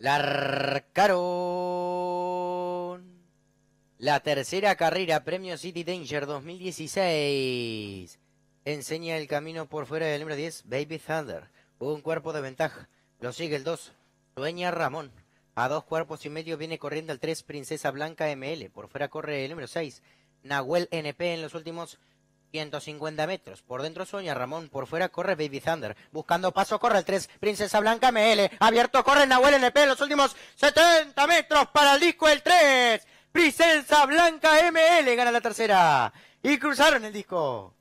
La La tercera carrera, Premio City Danger 2016. Enseña el camino por fuera del número 10, Baby Thunder. Un cuerpo de ventaja. Lo sigue el 2, Dueña Ramón. A dos cuerpos y medio viene corriendo el 3, Princesa Blanca ML. Por fuera corre el número 6, Nahuel NP en los últimos 150 metros. Por dentro Soña Ramón, por fuera corre Baby Thunder. Buscando paso, corre el 3. Princesa Blanca ML. Abierto, corre Nahuel NP los últimos 70 metros para el disco el 3. Princesa Blanca ML gana la tercera. Y cruzaron el disco.